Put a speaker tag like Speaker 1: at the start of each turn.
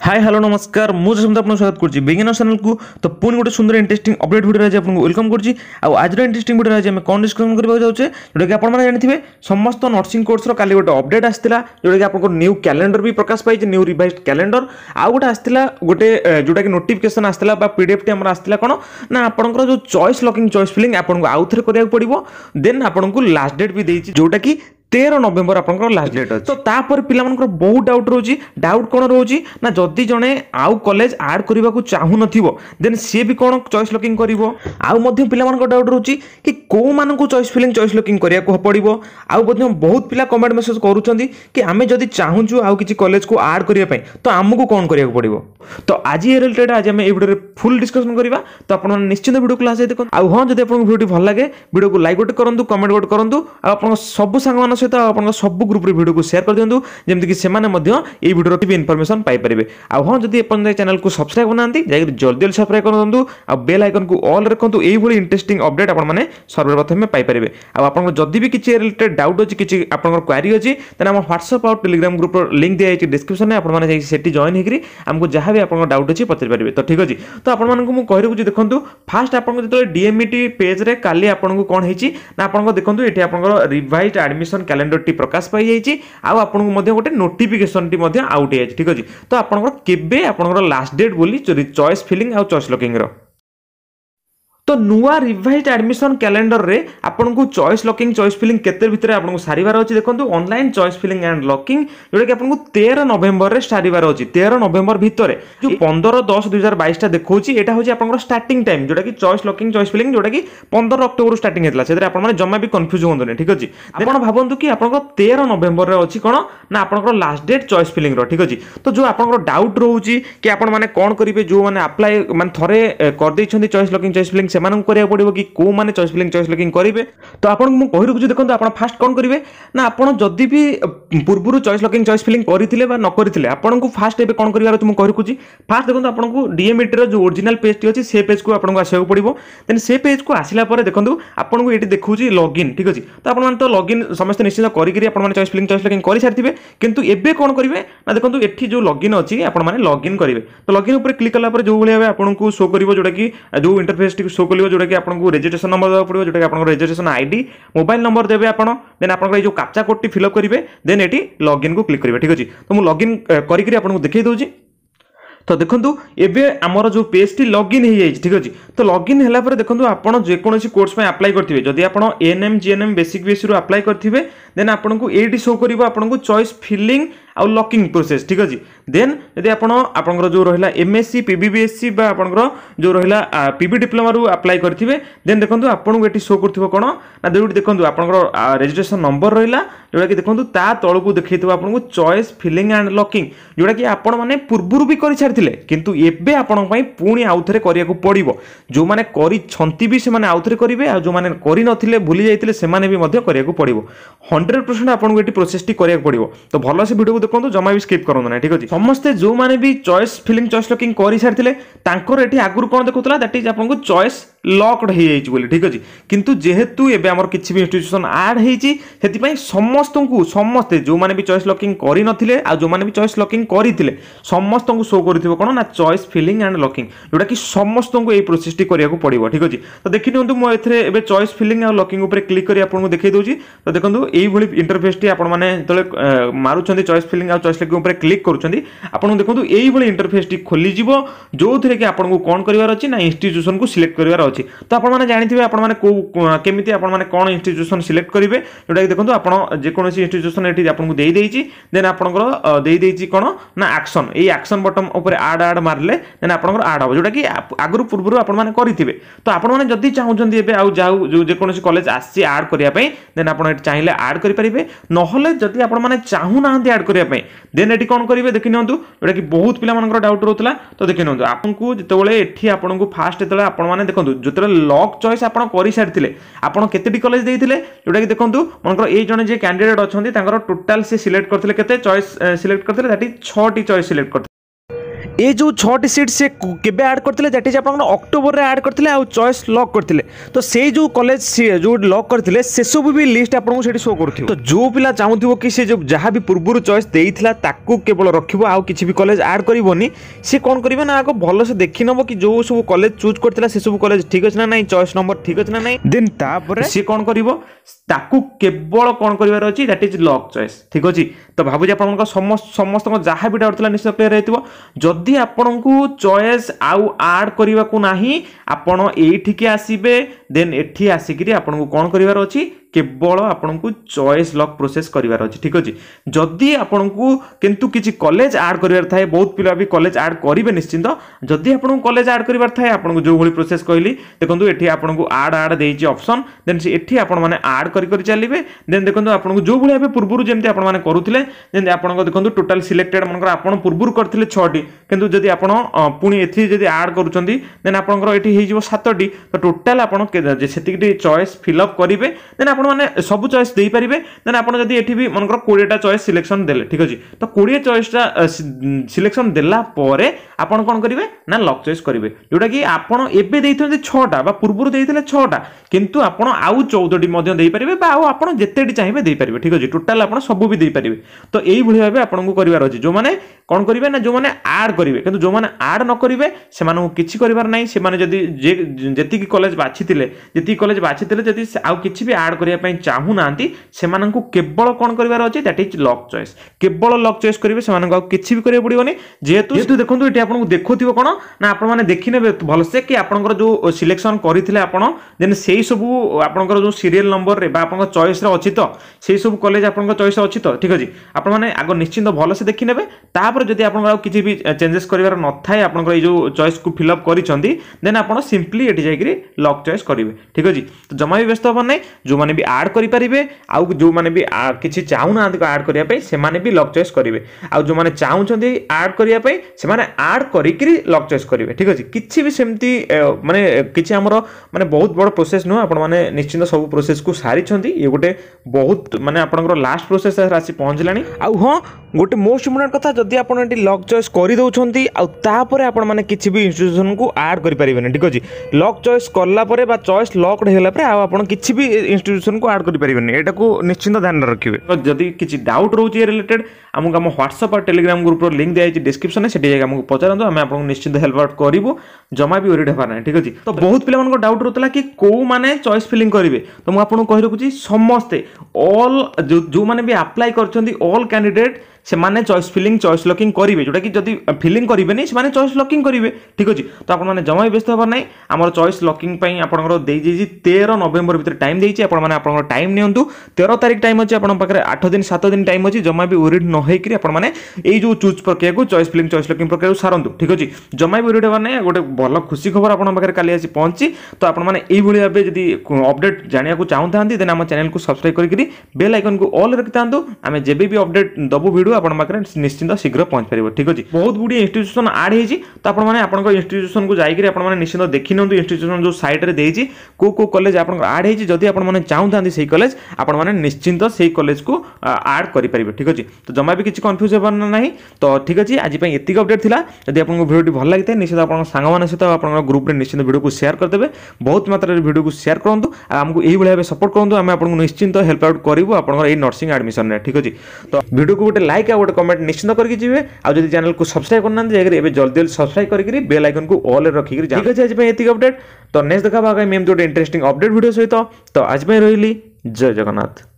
Speaker 1: hi hello नमस्कार ମୁଁ ସମତେ ଆପଣଙ୍କ ସ୍ୱାଗତ କରୁଛି ବିଗିନର ଚ୍ୟାନେଲକୁ ତ ପୁଣି ଗୋଟେ ସୁନ୍ଦର ଇଣ୍ଟରେଷ୍ଟିଂ ଅପଡେଟ୍ ଭିଡ଼ିଓରେ ଆଜି ଆପଣଙ୍କୁ ୱେଲକମ୍ କରୁଛି ଆଉ ଆଜିର ଇଣ୍ଟରେଷ୍ଟିଂ ଭିଡ଼ିଓରେ ଆଜି ଆମେ କ'ଣ ଡିସ୍କସନ୍ କରିବାକୁ ଯାଉଛେ ଯେଉଁଟାକି ଆପଣମାନେ ଜାଣିଥିବେ ସମସ୍ତ ନର୍ସିଂ କୋର୍ସର କାଲି ଗୋଟେ ଅପଡେଟ୍ ଆସିଥିଲା ଯେଉଁଟାକି ଆପଣଙ୍କ ନ୍ୟୁ କ୍ୟାଲେଣ୍ଡର ବି ପ୍ରକାଶ ପାଇଛି ନ୍ୟୁ ରିଭାଇଜ୍ କ୍ୟାଲେଣ୍ଡର ଆଉ ଗୋଟେ ଆସିଥିଲା ଗୋଟେ ଯେଉଁଟାକି ନୋଟିଫିକେସନ୍ ଆସିଥିଲା ବା ପି ଡି ଏଫ୍ଟି ଆମର ଆସିଥିଲା କ'ଣ ନା ଆପଣଙ୍କର ଯେଉଁ ଚଏସ୍ ଲକିଂ ଚଏସ୍ ଫିଲିଂ ଆପଣଙ୍କୁ ଆଉ ଥରେ କରିବାକୁ ପଡ଼ିବ ଦେନ୍ ଆପଣଙ୍କୁ ଲାଷ୍ଟ ଡେଟ୍ ବି ଦେଇଛି ଯେଉଁଟାକି ତେର ନଭେମ୍ବର ଆପଣଙ୍କର ଲାଷ୍ଟ ଡେଟ୍ ଅଛି ତ ତାପରେ ପିଲାମାନଙ୍କର ବହୁତ ଡାଉଟ୍ ରହୁଛି ଡାଉଟ୍ କ'ଣ ରହୁଛି ନା ଯଦି ଜଣେ ଆଉ କଲେଜ ଆଡ଼୍ କରିବାକୁ ଚାହୁଁନଥିବ ଦେନ୍ ସିଏ ବି କ'ଣ ଚଏସ୍ ଲକିଂ କରିବ ଆଉ ମଧ୍ୟ ପିଲାମାନଙ୍କ ଡାଉଟ୍ ରହୁଛି କି କେଉଁମାନଙ୍କୁ ଚଏସ୍ ଫିଲିଂ ଚଏସ୍ ଲକିଂ କରିବାକୁ ପଡ଼ିବ ଆଉ ମଧ୍ୟ ବହୁତ ପିଲା କମେଣ୍ଟ ମେସେଜ୍ କରୁଛନ୍ତି କି ଆମେ ଯଦି ଚାହୁଁଛୁ ଆଉ କିଛି କଲେଜକୁ ଆଡ଼୍ କରିବା ପାଇଁ ତ ଆମକୁ କ'ଣ କରିବାକୁ ପଡ଼ିବ ତ ଆଜି ଏ ରିଲେଟେଡ୍ ଆଜି ଆମେ ଏ ଭିଡ଼ିଓରେ ଫୁଲ୍ ଡିସ୍କସନ୍ କରିବା ତ ଆପଣମାନେ ନିଶ୍ଚିନ୍ତ ଭିଡ଼ିଓକୁ ଲାଷ୍ଟ ଦେଖନ୍ତୁ ଆଉ ହଁ ଯଦି ଆପଣଙ୍କୁ ଭିଡ଼ିଓଟି ଭଲ ଲାଗେ ଭିଡ଼ିଓକୁ ଲାଇକ୍ ଗୋଟେ କରନ୍ତୁ କମେଣ୍ଟ ଗୋଟେ କରନ୍ତୁ ଆଉ ଆପଣଙ୍କ ସବୁ ସାଙ୍ଗମାନେ ସହିତ ଆପଣଙ୍କ ସବୁ ଗ୍ରୁପ୍ରେ ଭିଡ଼ିଓକୁ ସେୟାର କରିଦିଅନ୍ତୁ ଯେମିତିକି ସେମାନେ ମଧ୍ୟ ଏହି ଭିଡ଼ିଓର ବି ଇନଫର୍ମେସନ୍ ପାଇପାରିବେ ଆଉ ହଁ ଯଦି ଏପର୍ଯ୍ୟନ୍ତ ଏ ଚ୍ୟାନେଲକୁ ସବସ୍କ୍ରାଇବ୍ କରୁନାହାନ୍ତି ଯାଇକି ଜଲ୍ଦି ଜଲ୍ଦି ସବସ୍କ୍ରାଇବ୍ କରନ୍ତୁ ଆଉ ବେଲ୍ ଆଇକନ୍କୁ ଅଲ୍ ରଖନ୍ତୁ ଏଇଭଳି ଇଣ୍ଟରେଷ୍ଟିଂ ଅପଡେଟ୍ ଆପଣମାନେ ସର୍ବପ୍ରଥମେ ପାଇପାରିବେ ଆଉ ଆପଣଙ୍କର ଯଦି ବି କିଛି ରିଲେଟେଡ୍ ଡାଉଟ୍ ଅଛି କିଛି ଆପଣଙ୍କର କ୍ୱାରି ଅଛି ତାହେଲେ ଆମ ହ୍ୱାଟ୍ସଆପ୍ ଆଉ ଟେଲିଗ୍ରାମ୍ ଗ୍ରୁପ୍ର ଲିଙ୍କ୍ ଦିଆଯାଇଛି ଡିସ୍କ୍ରିପସନ୍ରେ ଆପଣମାନେ ଯାଇକି ସେଠି ଜଏନ୍ ହେଇକରି ଆମକୁ ଯାହା ବି ଆପଣଙ୍କ ଡାଉଟ୍ ଅଛି ପଚାରିପାରିବେ ତ ଠିକ୍ ଅଛି ତ ଆପଣମାନଙ୍କୁ ମୁଁ କହି ରଖୁଛି ଦେଖନ୍ତୁ ଫାଷ୍ଟ ଆପଣଙ୍କ ଯେତେବେଳେ ଡିଏମ୍ଇଟି ପେଜ୍ରେ କାଲି ଆପଣଙ୍କୁ କ'ଣ ହେଇଛି ନା ଆପଣଙ୍କ ଦେଖନ୍ତୁ ଏଠି ଆପଣଙ୍କର ରିଭାଇଜ୍ ଆଡ଼ମିସନ୍ ক্যালেন্ডরটি প্রকাশ পাইযাইছি আউ আপনার মধ্যে গোটে নোটিফিকেসনটি মধ্যে আউট হয়েছে ঠিক আছে তো আপনার কেবে আপনার লাস্ট ডেট বলি চয়েস ফিলিং আউ চয়েস লকিংর তো নূয়া রিভাইজ আডমিশন ক্যালেন্ডরের আপনার চয়েস লকিং চয়েস ফিলিং কেতে ভিতরে আপনার সারিবার অনেক দেখুন online choice filling and locking যেটা কি আপনার তের নভেম্বরের সারিবার অনেক তের নভেম্বর ভিতরে যে পনেরো দশ দুই হাজার বাইশটা দেখছি এটা হচ্ছে আপনার স্টার্টিং টাইম যেটা কি চয়েস লকিং চয়েস ফিলিং যেটা কি পনেরো অক্টোবর স্টার্টিং হয়েছিল সেটা আপনার জমা বি কনফ্ୟୁଜ୍ ହୁଅନ୍ତୁନି ଠିକ୍ ଅଛି ଆପଣ ଭାବନ୍ତୁ କି ଆପଣଙ୍କର ତେର ନଭେମ୍ବରରେ ଅଛି କ'ଣ ନା ଆପଣଙ୍କର ଲାଷ୍ଟ ଡେଟ୍ ଚଏସ୍ ଫିଲିଂର ଠିକ୍ ଅଛି ତ ଯେଉଁ ଆପଣଙ୍କର ଡାଉଟ୍ ରହୁଛି କି ଆପଣମାନେ କ'ଣ କରିବେ ଯେଉଁମାନେ ଆପ୍ଲାଏ ମାନେ ଥରେ କରିଦେଇଛନ୍ତି ଚଏସ୍ ଲକିଂ ଚଏସ୍ ଫିଲିଂ ସେମାନେ ସେମାନଙ୍କୁ କରିବାକୁ ପଡ଼ିବ କି କେଉଁମାନେ ଚଏସ୍ ଫିଲିଂ ଚଏସ୍ ଲକିଂ କରିବେ ତ ଆପଣଙ୍କୁ ମୁଁ କହି ରଖୁଛି ଦେଖନ୍ତୁ ଆପଣ ଫାଷ୍ଟ କ'ଣ କରିବେ ନା ଆପଣ ଯଦି ବି ପୂର୍ବରୁ ଚଏସ୍ ଲକିଂ ଚଏସ୍ ଫିଲିଂ କରିଥିଲେ ବା ନ କରିଥିଲେ ଆପଣଙ୍କୁ ଫାଷ୍ଟ ଏବେ କ'ଣ କରିବାର ଅଛି ମୁଁ କହି ରଖୁଛି ଫାଷ୍ଟ ଦେଖନ୍ତୁ ଆପଣଙ୍କୁ ଡିଏମ୍ଇଟିର ଯେଉଁ ଓରିଜିନାଲ ପେଜ୍ଟି ଅଛି ସେ ପେଜ୍କୁ ଆପଣଙ୍କୁ ଆସିବାକୁ ପଡ଼ିବ ଦେନ୍ ସେ ପେଜ୍କୁ ଆସିଲା ପରେ ଦେଖନ୍ତୁ ଆପଣଙ୍କୁ ଏଠି ଦେଖୁଛି ଲଗ୍ଇନ୍ ଠିକ୍ ଅଛି ତ ଆପଣମାନେ ତ ଲଗ୍ଇନ୍ ସମସ୍ତେ ନିଶ୍ଚିତ କରିକି ଆପଣମାନେ ଚଏସ୍ ଫିଲିଂ ଚଏସ୍ ଲକିଂ କରିସାରିଥିବେ କିନ୍ତୁ ଏବେ କ'ଣ କରିବେ ନା ଦେଖନ୍ତୁ ଏଠି ଯେଉଁ ଲଗ୍ଇନ୍ ଅଛି ଆପଣମାନେ ଲଗ୍ଇନ୍ କରିବେ ତ ଲଗ୍ଇନ୍ ଉପରେ କ୍ଲିକ୍ କଲା ପରେ ଯେଉଁଭଳି ଭାବେ ଆପଣଙ୍କୁ ଶୋ କରିବ ଯେଉଁଟାକି ଯେଉଁ ଇଣ୍ଟରଫେସ୍ଟିକୁ ଶୋ শো করব যেটাকি আপনার রেজিষ্ট্রেসন নম্বর দেওয়া পড়বে যেটাকি আপনার রেজিষ্ট্রেসন আইডি মোবাইল নম্বর দেবে আপনার দেন আপনার এই যে কাপচা কোডটি ফিল আপ করবে দেন এটি লগ ইন কু ক্লিক করবে ঠিক আছে তো মু লগ ইন করি আপনার দেখাই দেছি তো দেখুন এবে আমার যে পেজটি লগইন হয়ে যাই ঠিক আছে তো লগইন হলাপরে দেখুন আপনার যেকোন কোর্স আপ্লাই করতে যদি আপনার ANM GNM basic BSc apply করতে দেন আপনার এইটি শো করব আপনার চয়েস ফিলিং ଆଉ ଲକିଂ ପ୍ରୋସେସ୍ ଠିକ୍ ଅଛି ଦେନ୍ ଯଦି ଆପଣ ଆପଣଙ୍କର ଯେଉଁ ରହିଲା ଏମ୍ଏସ୍ସି ପିବିବିଏସ୍ସି ବା ଆପଣଙ୍କର ଯେଉଁ ରହିଲା ପିବି ଡିପ୍ଲୋମାରୁ ଆପ୍ଲାଏ କରିଥିବେ ଦେନ୍ ଦେଖନ୍ତୁ ଆପଣଙ୍କୁ ଏଠି ଶୋ କରୁଥିବ କ'ଣ ନା ଯେଉଁଠି ଦେଖନ୍ତୁ ଆପଣଙ୍କର ରେଜିଷ୍ଟ୍ରେସନ୍ ନମ୍ବର ରହିଲା ଯେଉଁଟାକି ଦେଖନ୍ତୁ ତା ତଳକୁ ଦେଖେଇଥିବ ଆପଣଙ୍କୁ ଚଏସ୍ ଫିଲିଂ ଆଣ୍ଡ ଲକିଂ ଯେଉଁଟାକି ଆପଣମାନେ ପୂର୍ବରୁ ବି କରିସାରିଥିଲେ କିନ୍ତୁ ଏବେ ଆପଣଙ୍କ ପାଇଁ ପୁଣି ଆଉଥରେ କରିବାକୁ ପଡ଼ିବ ଯେଉଁମାନେ କରିଛନ୍ତି ବି ସେମାନେ ଆଉଥରେ କରିବେ ଆଉ ଯେଉଁମାନେ କରିନଥିଲେ ଭୁଲି ଯାଇଥିଲେ ସେମାନେ ବି ମଧ୍ୟ କରିବାକୁ ପଡ଼ିବ ହଣ୍ଡ୍ରେଡ଼ ପରସେଣ୍ଟ ଆପଣଙ୍କୁ ଏଠି ପ୍ରୋସେସ୍ଟି କରିବାକୁ ପଡ଼ିବ ତ ଭଲସେ ଭିଡ଼ିଓକୁ দেখুন জমা বি স্কিপ করতো না ঠিক আছে সমস্তে যে চয়েস ফিল্ম চয়েস লকিং করে সারি তাঁর এটি আগর কোণ দেখুলা দ্যাট ইজ আপনার চয়েস লকড হয়েযাইছি বলে ঠিক আছে কিন্তু যেহেতু এবে আমার কিছু বি ইনস্টিট্যুশন আড হয়েছি সেপাই সমস্ত সমস্তে যে বি চয়েস লকিং করে নথিলে আর যে বি চয়েস লকিং করে সমস্ত শো করুথিব কোণ না চয়েস ফিলিং আন্ড লকিং যেটা কি সমস্ত এই প্রোসেসটি করা পড়ব ঠিক আছে তো দেখি নিহতু মু এতে এবে চয়েস ফিলিং আর লকিং উপরে ক্লিক করে আপনার দেখাই দেছি তো দেখুন এইভাবে ইন্টরফেসটি আপনার মানে যেতে মারুচ্ছেন চয়েস ফিলিং আর চয়েস লকিং উপরে ক্লিক করছেন আপনার দেখুন এইভাবে ইন্টরফেসটি খোলিযোগ যে আপনার কোণ করবার অ না ইনস্টিট্যুশন সিলেক্ট করবার ଅଛି ତ ଆପଣମାନେ ଜାଣିଥିବେ ଆପଣମାନେ କେଉଁ କେମିତି ଆପଣମାନେ କ'ଣ ଇନଷ୍ଟିଚ୍ୟୁସନ୍ ସିଲେକ୍ଟ କରିବେ ଯେଉଁଟାକି ଦେଖନ୍ତୁ ଆପଣ ଯେକୌଣସି ଇନଷ୍ଟିଚ୍ୟୁସନ୍ ଏଠି ଆପଣଙ୍କୁ ଦେଇଦେଇଛି ଦେନ୍ ଆପଣଙ୍କର ଦେଇଦେଇଛି କ'ଣ ନା ଆକ୍ସନ୍ ଏଇ ଆକ୍ସନ୍ ବଟମ୍ ଉପରେ ଆଡ଼୍ ଆଡ଼୍ ମାରିଲେ ଦେନ୍ ଆପଣଙ୍କର ଆଡ଼୍ ହେବ ଯେଉଁଟାକି ଆଗରୁ ପୂର୍ବରୁ ଆପଣମାନେ କରିଥିବେ ତ ଆପଣମାନେ ଯଦି ଚାହୁଁଛନ୍ତି ଏବେ ଆଉ ଯାଉ ଯେଉଁ ଯେକୌଣସି କଲେଜ ଆସିଛି ଆଡ଼୍ କରିବା ପାଇଁ ଦେନ୍ ଆପଣ ଏଠି ଚାହିଁଲେ ଆଡ଼୍ କରିପାରିବେ ନହେଲେ ଯଦି ଆପଣମାନେ ଚାହୁଁନାହାନ୍ତି ଆଡ଼୍ କରିବା ପାଇଁ ଦେନ୍ ଏଠି କ'ଣ କରିବେ ଦେଖିନିଅନ୍ତୁ ଯେଉଁଟାକି ବହୁତ ପିଲାମାନଙ୍କର ଡାଉଟ୍ ରହୁଥିଲା ତ ଦେଖିନିଅନ୍ତୁ ଆପଣଙ୍କୁ ଯେତେବେଳେ ଏଠି ଆପଣଙ୍କୁ ଫାଷ୍ଟ ଯେତେବେଳେ ଆପଣମାନେ ଦେଖନ୍ତୁ যেতবে লକ୍ চଏସ୍ ଆପଣ କରିସାରିଥିଲେ ଆପଣ କେତେଟି କଲେଜ ଦେଇଥିଲେ ଯେଉଁଟାକି ଦେଖନ୍ତୁ ମନେକର ଏଇ ଜଣେ ଯିଏ କ୍ୟାଣ୍ଡିଡେଟ୍ ଅଛନ୍ତି ତାଙ୍କର ଟୋଟାଲ୍ ସେ ସିଲେକ୍ଟ କରିଥିଲେ କେତେ ଚଏସ୍ ସିଲେକ୍ଟ କରିଥିଲେ ଦ୍ୟାଟ୍ ଇଜ୍ ଛଅଟି ଚଏସ୍ ସିଲେକ୍ଟ କରିଥିଲେ ଏ ଯେଉଁ ଛଅଟି ସିଟ୍ ସେ କେବେ ଆଡ଼୍ କରିଥିଲେ ଦ୍ୟାଟ୍ ଇଜ୍ ଆପଣଙ୍କର ଅକ୍ଟୋବରରେ ଆଡ଼୍ କରିଥିଲେ ଆଉ ଚଏସ୍ ଲକ୍ କରିଥିଲେ ତ ସେଇ ଯେଉଁ କଲେଜ ଯେଉଁ ଲକ୍ କରିଥିଲେ ସେସବୁ ବି ଲିଷ୍ଟ ଆପଣଙ୍କୁ ସେଠି ଶୋ କରୁଥିବ ତ ଯେଉଁ ପିଲା ଚାହୁଁଥିବ କି ସେ ଯେଉଁ ଯାହା ବି ପୂର୍ବରୁ ଚଏସ୍ ଦେଇଥିଲା ତାକୁ କେବଳ ରଖିବ ଆଉ କିଛି ବି କଲେଜ ଆଡ଼୍ କରିବନି ସେ କ'ଣ କରିବ ନା ଆଗ ଭଲସେ ଦେଖିନେବ କି ଯେଉଁ ସବୁ କଲେଜ ଚୁଜ୍ କରିଥିଲା ସେସବୁ କଲେଜ ଠିକ୍ ଅଛି ନା ନାହିଁ ଚଏସ୍ ନମ୍ବର ଠିକ୍ ଅଛି ନା ନାହିଁ ଦେନ୍ ତାପରେ ସେ କ'ଣ କରିବ ତାକୁ କେବଳ କ'ଣ କରିବାର ଅଛି ଦ୍ୟାଟ୍ ଇଜ୍ ଲକ୍ ଚଏସ୍ ଠିକ୍ ଅଛି ତ ଭାବୁଛି ଆପଣଙ୍କ ସମସ୍ତ ସମସ୍ତଙ୍କ ଯାହା ବି ଡାଉଟ୍ ଥିଲା ନିଶ୍ଚିତ କ୍ଲିୟର୍ ହେଇଥିବ ଯଦି ଏଠି ଆପଣଙ୍କୁ ଚଏସ୍ ଆଉ ଆଡ଼୍ କରିବାକୁ ନାହିଁ ଆପଣ ଏଇଠିକି ଆସିବେ ଦେନ୍ ଏଠି ଆସିକିରି ଆପଣଙ୍କୁ କ'ଣ କରିବାର ଅଛି কেবল আপনার চয়েস লক প্রোসেস করবার অ ঠিক আছে যদি আপনার কিন্তু কিছু কলেজ আড করবার থাকে বহু পিলা বি কলেজ আড করবে নিশ্চিন্ত যদি আপনার কলেজ আড করবার থাকে আপনার যেভাবে প্রোসেস কহিলি দেখুন এটি আপনার আড আড দিয়েছি অপসন দেন এটি আপনার মানে আড করি করে চালবে দেন দেখুন আপনার যেভাবে ভাবে পূর্ব যেমনি আপনার মানে করুলে যেমনি আপনার দেখুন টোটাল সিলেক্টেড মনে আপনার পূর্ব করলে ছটি কিন্তু যদি আপনার পুঁ এটি যদি আড করছেন দেন আপনার এটি হয়ে যাব সাতটি তো টোটাল আপনার সেটিকি চয়েস ফিল আপ করবে দেন আপনার ଆପଣମାନେ ସବୁ ଚଏସ୍ ଦେଇପାରିବେ ଦେନ୍ ଆପଣ ଯଦି ଏଠି ବି ମନେକର କୋଡ଼ିଏଟା ଚଏସ୍ ସିଲେକ୍ସନ୍ ଦେଲେ ଠିକ୍ ଅଛି ତ କୋଡ଼ିଏ ଚଏସ୍ଟା ସିଲେକ୍ସନ୍ ଦେଲା ପରେ ଆପଣ କ'ଣ କରିବେ ନା ଲକ୍ ଚଏସ୍ କରିବେ ଯେଉଁଟାକି ଆପଣ ଏବେ ଦେଇଛନ୍ତି ଛଅଟା ବା ପୂର୍ବରୁ ଦେଇଥିଲେ ଛଅଟା କିନ୍ତୁ ଆପଣ ଆଉ ଚଉଦଟି ମଧ୍ୟ ଦେଇପାରିବେ ବା ଆଉ ଆପଣ ଯେତେଟି ଚାହିଁବେ ଦେଇପାରିବେ ଠିକ୍ ଅଛି ଟୋଟାଲ୍ ଆପଣ ସବୁ ବି ଦେଇପାରିବେ ତ ଏଇଭଳି ଭାବେ ଆପଣଙ୍କୁ କରିବାର ଅଛି ଯେଉଁମାନେ କ'ଣ କରିବେ ନା ଯେଉଁମାନେ ଆଡ଼୍ କରିବେ କିନ୍ତୁ ଯେଉଁମାନେ ଆଡ଼୍ ନ କରିବେ ସେମାନଙ୍କୁ କିଛି କରିବାର ନାହିଁ ସେମାନେ ଯଦି ଯେତିକି କଲେଜ ବାଛିଥିଲେ ଯେତିକି କଲେଜ ବାଛିଥିଲେ ଯଦି ଆଉ କିଛି ବି ଆଡ଼୍ କରିବା କରିବା ପାଇଁ ଚାହୁଁନାହାନ୍ତି ସେମାନଙ୍କୁ କେବଳ କ'ଣ କରିବାର ଅଛି ଦ୍ୟାଟ୍ ଇଜ୍ ଲକ୍ ଚଏସ୍ କେବଳ ଲକ୍ ଚଏସ୍ କରିବେ ସେମାନଙ୍କୁ ଆଉ କିଛି ବି କରିବାକୁ ପଡ଼ିବନି ଯେହେତୁ ଯେହେତୁ ଦେଖନ୍ତୁ ଏଠି ଆପଣଙ୍କୁ ଦେଖୁଥିବ କ'ଣ ନା ଆପଣମାନେ ଦେଖିନେବେ ଭଲସେ କି ଆପଣଙ୍କର ଯେଉଁ ସିଲେକ୍ସନ୍ କରିଥିଲେ ଆପଣ ଦେନ୍ ସେଇ ଆପଣଙ୍କର ଯେଉଁ ସିରିଏଲ୍ ନମ୍ବରରେ ବା ଆପଣଙ୍କ ଚଏସ୍ରେ ଅଛି ତ ସେଇ ସବୁ କଲେଜ ଆପଣଙ୍କ ଚଏସ୍ରେ ଅଛି ତ ଠିକ୍ ଅଛି ଆପଣମାନେ ଆଗ ନିଶ୍ଚିନ୍ତ ଭଲସେ ଦେଖିନେବେ ତାପରେ ଯଦି ଆପଣଙ୍କର ଆଉ କିଛି ବି ଚେଞ୍ଜେସ୍ କରିବାର ନଥାଏ ଆପଣଙ୍କର ଏଇ ଯେଉଁ ଚଏସ୍କୁ ଫିଲ୍ଅପ୍ କରିଛନ୍ତି ଦେନ୍ ଆପଣ ସିମ୍ପଲି ଏଠି ଯାଇକରି ଲକ୍ ଚଏସ୍ କରିବେ ଠିକ୍ ଅଛି ତ ଜମା ବି ବ୍ୟସ୍ତ ହେବ ନାହିଁ ଯେଉଁମାନେ ବି ବି ଆଡ଼୍ କରିପାରିବେ ଆଉ ଯେଉଁମାନେ ବି କିଛି ଚାହୁଁନାହାନ୍ତି ଆଡ଼୍ କରିବା ପାଇଁ ସେମାନେ ବି ଲକ୍ ଚଏସ୍ କରିବେ ଆଉ ଯେଉଁମାନେ ଚାହୁଁଛନ୍ତି ଆଡ଼୍ କରିବା ପାଇଁ ସେମାନେ ଆଡ଼୍ କରିକିରି ଲକ୍ ଚଏସ୍ କରିବେ ଠିକ୍ ଅଛି କିଛି ବି ସେମିତି ମାନେ କିଛି ଆମର ମାନେ ବହୁତ ବଡ଼ ପ୍ରୋସେସ୍ ନୁହଁ ଆପଣମାନେ ନିଶ୍ଚିନ୍ତ ସବୁ ପ୍ରୋସେସ୍କୁ ସାରିଛନ୍ତି ଇଏ ଗୋଟେ ବହୁତ ମାନେ ଆପଣଙ୍କର ଲାଷ୍ଟ ପ୍ରୋସେସ୍ ଆସି ପହଞ୍ଚିଲାଣି ଆଉ ହଁ ଗୋଟେ ମୋଷ୍ଟ ଇମ୍ପୋର୍ଟାଣ୍ଟ କଥା ଯଦି ଆପଣ ଏଠି ଲକ୍ ଚଏସ୍ କରିଦେଉଛନ୍ତି ଆଉ ତାପରେ ଆପଣମାନେ କିଛି ବି ଇନଷ୍ଟିଚ୍ୟୁସନ୍କୁ ଆଡ଼୍ କରିପାରିବେନି ଠିକ୍ ଅଛି ଲକ୍ ଚଏସ୍ କଲା ପରେ ବା ଚଏସ୍ ଲକ୍ଡ ହେଇଗଲା ପରେ ଆଉ ଆପଣ କିଛି ବି ଇନଷ୍ଟିଚ୍ୟୁସନ୍ ଅପସନ୍କୁ ଆଡ଼୍ କରିପାରିବେନି ଏଇଟାକୁ ନିଶ୍ଚିନ୍ତ ଧ୍ୟାନରେ ରଖିବେ ଯଦି କିଛି ଡାଉଟ୍ ରହୁଛି ଏ ରିଲେଟେଡ୍ ଆମକୁ ଆମ ହ୍ୱାଟ୍ସଆପ୍ ଆଉ ଟେଲିଗ୍ରାମ ଗ୍ରୁପର ଲିଙ୍କ୍ ଦିଆଯାଇଛି ଡିସ୍କ୍ରିପସନ୍ରେ ସେଠି ଯାଇକି ଆମକୁ ପଚାରନ୍ତୁ ଆମେ ଆପଣଙ୍କୁ ନିଶ୍ଚିନ୍ତ ହେଲ୍ପ ଆଉଟ୍ କରିବୁ ଜମା ବି ଓରିଟ୍ ହେବାର ନାହିଁ ଠିକ୍ ଅଛି ତ ବହୁତ ପିଲାମାନଙ୍କ ଡାଉଟ୍ ରହୁଥିଲା କି କେଉଁମାନେ ଚଏସ୍ ଫିଲିଂ କରିବେ ତ ମୁଁ ଆପଣଙ୍କୁ କହି ରଖୁଛି ସମସ୍ତେ ଅଲ୍ ଯେଉଁମାନେ ବି ଆପ୍ଲାଏ କରିଛନ୍ତି ଅଲ୍ କ୍ୟାଣ୍ଡିଡେଟ୍ সেমানে চয়েস ফিলিং চয়েস লকিং করবে যেটা কি যদি ফিলিং করবেনি সেমানে চয়েস লকিং করবে ঠিক আছে তো আপনার জমা ব্যস্ত হবার নাই আমার চয়েস লকিং পাই আপনার দিয়েছি তের নভেম্বর ভিতরে টাইম দিয়েছি আপনার আপনার টাইম নিয়ন্তু তের তারিখ টাইম অছে আপনার পাখে আট দিন সাত দিন টাইম অছে জমা বি ওরিড নহইকি আপনার এই যে চুজ প্রক্রিয়া চয়েস ফিলিং চয়েস লকিং প্রক্রিয়া সারতু ঠিক আছে জমা বি ওরিড হবার নাই গোটে ভালো খুশি খবর আপনার পাখে কালি আসি পৌঁছি তো আপনার এইভাবে ভাবে যদি অপডেট জাঁয়া চাহুতা দেন আমার চ্যানেল সবসক্রাইব করি বেল আইকন অল রক্ষি থাকে আমি যেবে বি অপডেট দেবু ভিডিও ଭିଡ଼ିଓ ଆପଣଙ୍କ ପାଖରେ ନିଶ୍ଚିନ୍ତ ଶୀଘ୍ର ପହଞ୍ଚିପାରିବ ଠିକ୍ ଅଛି ବହୁତ ଗୁଡ଼ିଏ ଇନଷ୍ଟିଚ୍ୟୁସନ୍ ଆଡ଼୍ ହେଇଛି ତ ଆପଣମାନେ ଆପଣଙ୍କ ଇନଷ୍ଟିଚ୍ୟୁସନ୍କୁ ଯାଇକରି ଆପଣମାନେ ନିଶ୍ଚିନ୍ତ ନିଅନ୍ତୁ ଇନଷ୍ଟିଚ୍ୟୁସନ୍ ଯେଉଁ ସାଇଟ୍ରେ ଦେଇଛି କେଉଁ କେଉଁ କଲେଜ ଆପଣଙ୍କ ଆଡ଼୍ ହେଇଛି ଯଦି ଆପଣମାନେ ଚାହୁଁଥାନ୍ତି ସେଇ କଲେଜ ଆପଣମାନେ ନିଶ୍ଚିନ୍ତ ସେହି କଲେଜକୁ ଆଡ଼୍ କରିପାରିବେ ଠିକ୍ ଅଛି ତ ଜମା ବି କିଛି କନଫ୍ୟୁଜ୍ ହେବାର ନାହିଁ ତ ଠିକ୍ ଅଛି ଆଜି ପାଇଁ ଏତିକି ଅପଡ଼େଟ୍ ଥିଲା ଯଦି ଆପଣଙ୍କ ଭିଡ଼ିଓଟି ଭଲ ଲାଗିଥାଏ ନିଶ୍ଚିତ ଆପଣଙ୍କ ସାଙ୍ଗମାନଙ୍କ ସହିତ ଆପଣଙ୍କ ଗ୍ରୁପ୍ରେ ନିଶ୍ଚିନ୍ତ ଭିଡ଼ିଓକୁ ସେୟାର କରିଦେବେ ବହୁତ ମାତ୍ରାରେ ଭିଡ଼ିଓକୁ ସେୟାର କରନ୍ତୁ ଆଉ ଆମକୁ ଏହିଭଳି ଭାବେ ସପୋର୍ଟ କରନ୍ତୁ ଆମେ ଆପଣଙ୍କୁ ନିଶ୍ଚିନ୍ତ ହେଲ୍ପ ଆଉଟ୍ କରିବୁ ଆପଣଙ୍କର ଏଇ ନର୍ସିଂ ଆଡ଼ମିସନରେ ଠିକ୍ ଅଛି ତ ଭିଡ଼ିଓକୁ ଗୋଟେ ଲାଇକ୍ লাইক আর গোটে কমেন্ট নিশ্চিত করি যাবে আর যদি চ্যানেলকে সবসক্রাইব করে না যাই এবে জলদি জলদি সবসক্রাইব করি বেল আইকনকে অল রখিকি ঠিক আছে আজ এত অপডেট তো নেক্সট দেখা আগামী এমতি গোটে ইন্টারেস্টিং অপডেট ভিডিও সহিত তো আজ রহলি জয় জগন্নাথ